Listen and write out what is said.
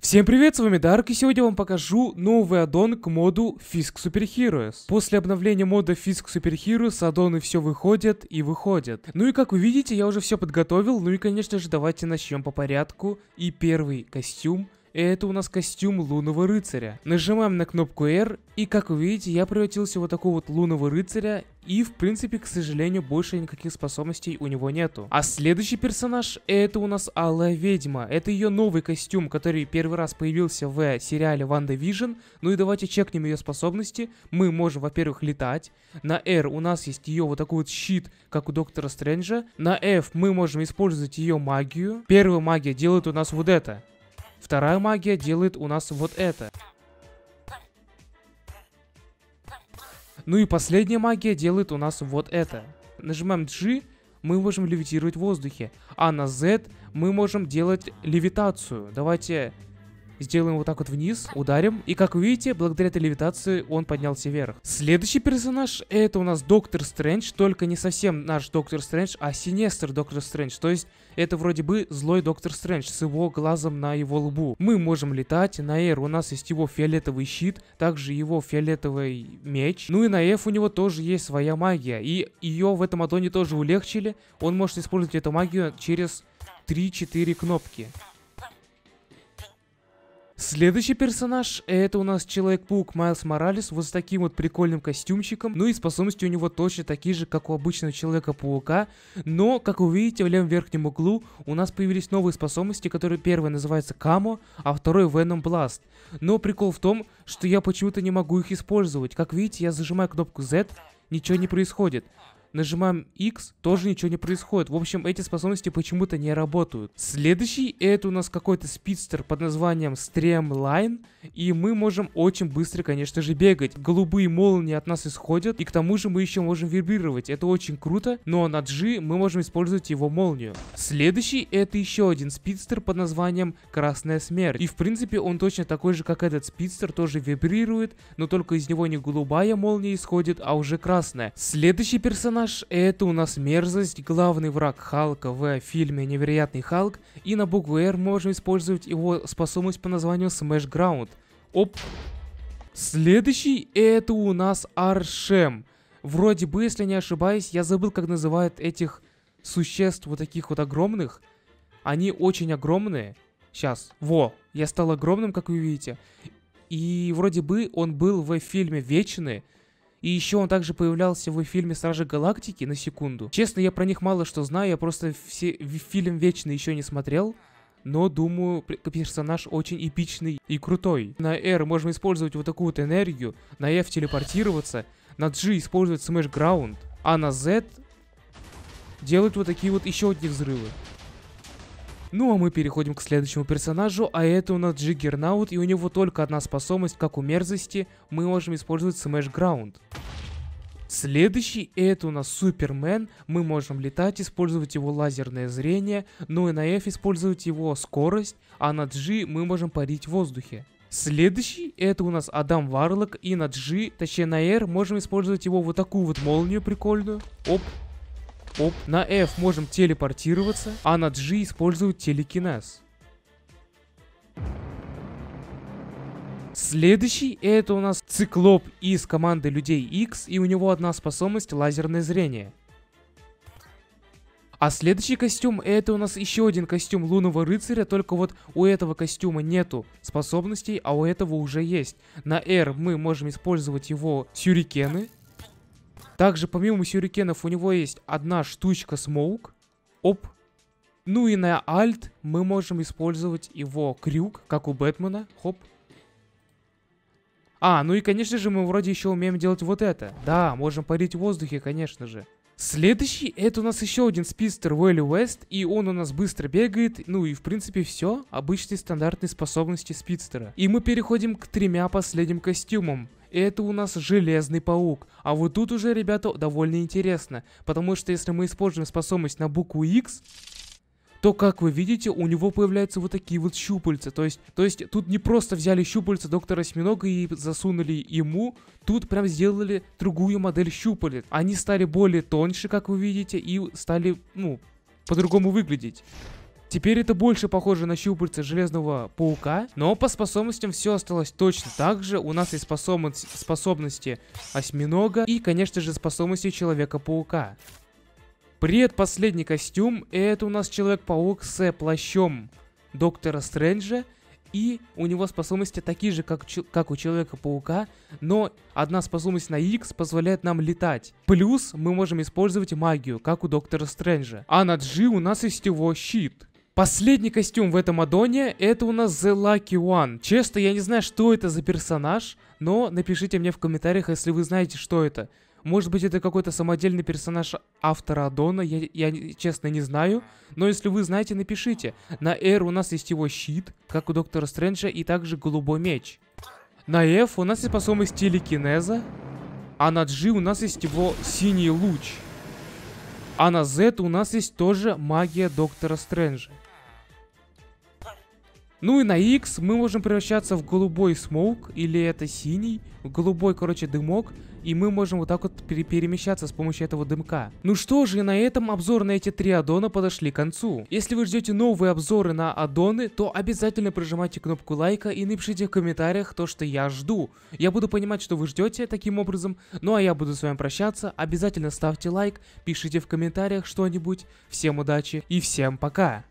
Всем привет, с вами Дарк, и сегодня я вам покажу новый аддон к моду Fisk Super Heroes. После обновления мода Fisk Super Heroes аддоны все выходят и выходят. Ну и как вы видите, я уже все подготовил, ну и конечно же давайте начнем по порядку. И первый костюм и это у нас костюм лунного рыцаря. Нажимаем на кнопку R, и как вы видите, я превратился в вот такого вот лунного рыцаря, и в принципе, к сожалению, больше никаких способностей у него нету. А следующий персонаж это у нас Алая Ведьма. Это ее новый костюм, который первый раз появился в сериале Ванда Вижн. Ну и давайте чекнем ее способности. Мы можем, во-первых, летать. На R у нас есть ее вот такой вот щит, как у Доктора Стрэнджа. На F мы можем использовать ее магию. Первая магия делает у нас вот это. Вторая магия делает у нас вот это. Ну и последняя магия делает у нас вот это. Нажимаем G, мы можем левитировать в воздухе. А на Z мы можем делать левитацию. Давайте Сделаем вот так вот вниз, ударим. И как вы видите, благодаря этой левитации он поднялся вверх. Следующий персонаж это у нас Доктор Стрэндж, только не совсем наш Доктор Стрэндж, а Синестр Доктор Стрэндж. То есть это вроде бы злой Доктор Стрэндж с его глазом на его лбу. Мы можем летать, на Эйр у нас есть его фиолетовый щит, также его фиолетовый меч. Ну и на F у него тоже есть своя магия, и ее в этом аддоне тоже улегчили. Он может использовать эту магию через 3-4 кнопки. Следующий персонаж это у нас Человек-паук Майлз Моралес вот с таким вот прикольным костюмчиком. Ну и способности у него точно такие же, как у обычного Человека-паука. Но, как вы видите, в левом верхнем углу у нас появились новые способности, которые первые называются Камо, а второй Веном Бласт. Но прикол в том, что я почему-то не могу их использовать. Как видите, я зажимаю кнопку Z, ничего не происходит нажимаем X, тоже ничего не происходит. В общем, эти способности почему-то не работают. Следующий, это у нас какой-то спидстер под названием Streamline и мы можем очень быстро, конечно же, бегать. Голубые молнии от нас исходят, и к тому же мы еще можем вибрировать. Это очень круто, но на G мы можем использовать его молнию. Следующий, это еще один спидстер под названием Красная Смерть. И в принципе, он точно такой же, как этот спидстер, тоже вибрирует, но только из него не голубая молния исходит, а уже красная. Следующий персонаж Наш это у нас мерзость, главный враг Халка в фильме «Невероятный Халк», и на букву «Р» можно использовать его способность по названию Smash Ground. Оп. Следующий — это у нас Аршем. Вроде бы, если не ошибаюсь, я забыл, как называют этих существ вот таких вот огромных. Они очень огромные. Сейчас. Во. Я стал огромным, как вы видите. И вроде бы он был в фильме «Вечные», и еще он также появлялся в фильме «Стражи Галактики» на секунду. Честно, я про них мало что знаю, я просто все... фильм «Вечно» еще не смотрел. Но, думаю, персонаж очень эпичный и крутой. На R можно использовать вот такую вот энергию, на F телепортироваться, на G использовать Smash Ground, а на Z делать вот такие вот еще одни взрывы. Ну а мы переходим к следующему персонажу, а это у нас Джиггернаут, и у него только одна способность, как у мерзости, мы можем использовать Smash Ground. Следующий это у нас Супермен, мы можем летать, использовать его лазерное зрение, ну и на F использовать его скорость, а на G мы можем парить в воздухе. Следующий это у нас Адам Варлок и на G, точнее на R, можем использовать его вот такую вот молнию прикольную. Оп, Оп. На F можем телепортироваться, а на G используют телекинез. Следующий это у нас циклоп из команды Людей X, и у него одна способность лазерное зрение. А следующий костюм это у нас еще один костюм лунного рыцаря, только вот у этого костюма нету способностей, а у этого уже есть. На R мы можем использовать его сюрикены, также помимо сюрикенов у него есть одна штучка смоук. Оп. Ну и на альт мы можем использовать его крюк, как у Бэтмена. Хоп. А, ну и конечно же мы вроде еще умеем делать вот это. Да, можем парить в воздухе, конечно же. Следующий, это у нас еще один спистер Уэлли Уэст, и он у нас быстро бегает, ну и в принципе все, обычные стандартные способности спидстера. И мы переходим к тремя последним костюмам. И это у нас Железный Паук. А вот тут уже, ребята, довольно интересно. Потому что если мы используем способность на букву X, то, как вы видите, у него появляются вот такие вот щупальца. То есть, то есть тут не просто взяли щупальца доктора Осьминога и засунули ему, тут прям сделали другую модель щупалец. Они стали более тоньше, как вы видите, и стали, ну, по-другому выглядеть. Теперь это больше похоже на щупальца Железного Паука, но по способностям все осталось точно так же. У нас есть способность, способности Осьминога и, конечно же, способности Человека-паука. Предпоследний костюм — это у нас Человек-паук с плащом Доктора Стрэнджа, и у него способности такие же, как, как у Человека-паука, но одна способность на X позволяет нам летать. Плюс мы можем использовать магию, как у Доктора Стрэнджа. А на G у нас есть его щит. Последний костюм в этом Адоне – это у нас The Lucky One. Честно, я не знаю, что это за персонаж, но напишите мне в комментариях, если вы знаете, что это. Может быть, это какой-то самодельный персонаж автора Адона? я, я честно не знаю. Но если вы знаете, напишите. На R у нас есть его щит, как у Доктора Стрэнджа, и также голубой меч. На F у нас есть способность телекинеза, а на G у нас есть его синий луч. А на Z у нас есть тоже магия Доктора Стрэнджа. Ну и на X мы можем превращаться в голубой смоук, или это синий, голубой, короче, дымок, и мы можем вот так вот пере перемещаться с помощью этого дымка. Ну что же, на этом обзор на эти три аддона подошли к концу. Если вы ждете новые обзоры на аддоны, то обязательно прожимайте кнопку лайка и напишите в комментариях то, что я жду. Я буду понимать, что вы ждете таким образом, ну а я буду с вами прощаться. Обязательно ставьте лайк, пишите в комментариях что-нибудь. Всем удачи и всем пока!